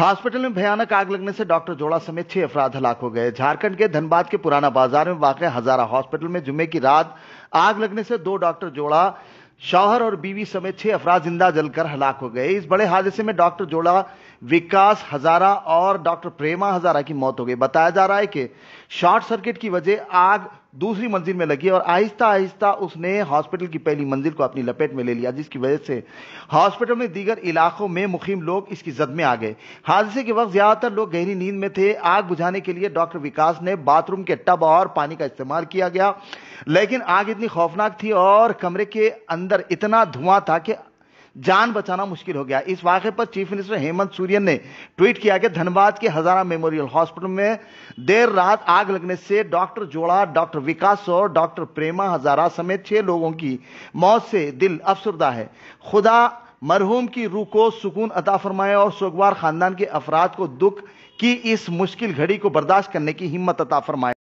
hospital में भयानक आग लगने से डॉक्टर जोड़ा समेत छह अफराध हलाक हो गए झारखंड के धनबाद के पुराना बाजार में वाकई हजारा हॉस्पिटल में जुम्मे की रात आग लगने से दो डॉक्टर जोड़ा शौहर और बीवी समेत छह अफराध जिंदा जलकर हलाक हो गए इस बड़े हादसे में डॉक्टर जोड़ा विकास हजारा और डॉक्टर प्रेमा हजारा की मौत हो गई बताया जा रहा है कि शॉर्ट सर्किट की वजह आग दूसरी मंजिल में लगी और आहिस्ता आहिस्ता उसने हॉस्पिटल की पहली मंजिल को अपनी लपेट में ले लिया जिसकी वजह से हॉस्पिटल में दीगर इलाकों में मुखिम लोग इसकी जद में आ गए हादसे के वक्त ज्यादातर लोग गहरी नींद में थे आग बुझाने के लिए डॉक्टर विकास ने बाथरूम के टब और पानी का इस्तेमाल किया गया लेकिन आग इतनी खौफनाक थी और कमरे के अंदर इतना धुआं था कि जान बचाना मुश्किल हो गया इस वाक्य पर चीफ मिनिस्टर हेमंत सूर्यन ने ट्वीट किया कि धनबाद के हजारा मेमोरियल हॉस्पिटल में देर रात आग लगने से डॉक्टर जोड़ा डॉक्टर विकास और डॉक्टर प्रेमा हजारा समेत छह लोगों की मौत से दिल अफसरदा है खुदा मरहूम की रूह को सुकून अता फरमाए और सोगवार खानदान के अफराद को दुख की इस मुश्किल घड़ी को बर्दाश्त करने की हिम्मत अता फरमाए